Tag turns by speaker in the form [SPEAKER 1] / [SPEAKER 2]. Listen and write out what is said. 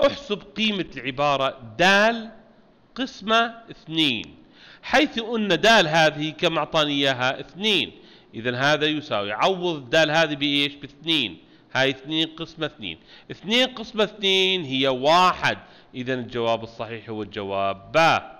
[SPEAKER 1] احسب قيمة العبارة دال قسمة اثنين حيث أن دال هذه كما أعطاني إياها اثنين إذا هذا يساوي عوض دال هذه بإيش باثنين هاي اثنين قسمة اثنين اثنين قسمة اثنين هي واحد إذا الجواب الصحيح هو الجواب باء